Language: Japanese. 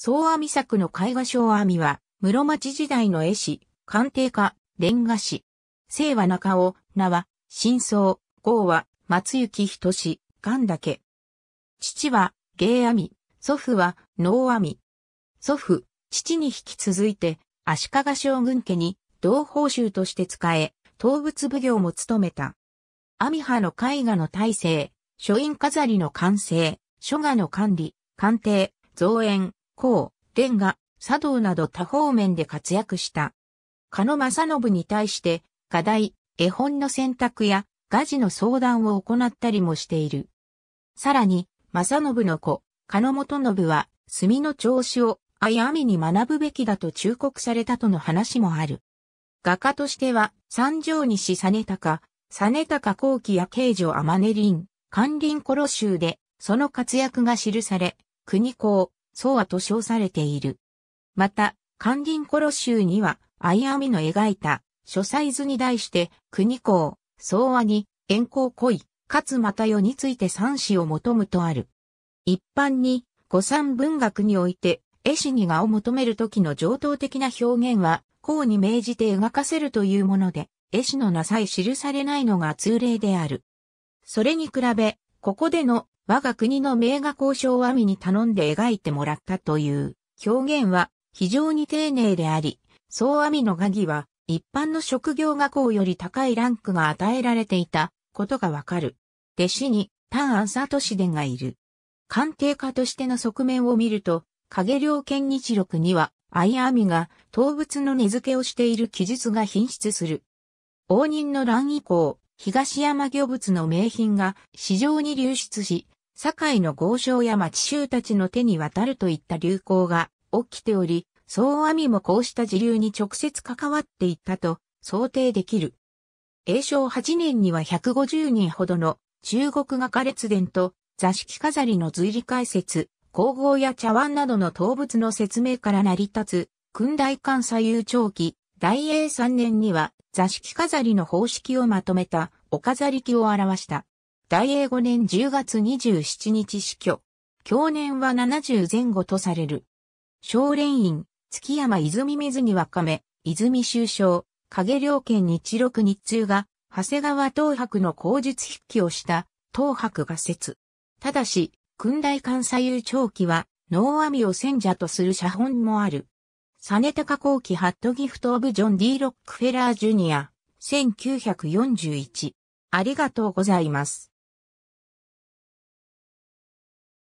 総弥作の絵画小弥は、室町時代の絵師、鑑定家、煉瓦師。清和中尾、名は、真相、号は、松行仁志、願岳。父は、芸阿弥、祖父は、能弥。祖父、父に引き続いて、足利将軍家に、同報酬として使え、動物奉行も務めた。阿弥派の絵画の大成、書院飾りの完成、書画の管理、鑑定、造園、鋼、レンガ、茶道など多方面で活躍した。加野正信に対して、課題、絵本の選択や、画事の相談を行ったりもしている。さらに、正信の子、加野元信は、墨の調子を、あやみに学ぶべきだと忠告されたとの話もある。画家としては、三条西実高、実高後期や慶女天音林、関林殺集で、その活躍が記され、国公、ソアと称されている。また、関林殺集には、アイアミの描いた、書斎図に題して、国公、ソ和に、遠行恋、かつまた世について三子を求むとある。一般に、古参文学において、絵師に画を求めるときの上等的な表現は、公に命じて描かせるというもので、絵師のなさえ記されないのが通例である。それに比べ、ここでの我が国の名画交渉網に頼んで描いてもらったという表現は非常に丁寧であり、総網の画技は一般の職業画工より高いランクが与えられていたことがわかる。弟子に丹安都市伝がいる。鑑定家としての側面を見ると、影良見日録には、相網が動物の根付けをしている記述が品質する。応仁の乱以降、東山漁物の名品が市場に流出し、堺の豪商や町衆たちの手に渡るといった流行が起きており、総阿弥もこうした時流に直接関わっていったと想定できる。永正8年には150人ほどの中国画家列伝と座敷飾りの随理解説、工房や茶碗などの動物の説明から成り立つ、訓大館左右長期、大英3年には座敷飾りの方式をまとめたお飾り記を表した。大英5年10月27日死去。去年は70前後とされる。少年院、月山泉水にわかめ、泉修正、影良県日六日中が、長谷川東博の口述筆記をした、東博が説。ただし、訓大関左右長期は、能網を選者とする写本もある。サネタカ後期ハットギフトオブジョン・ディ・ロックフェラー・ジュニア、1941。ありがとうございます。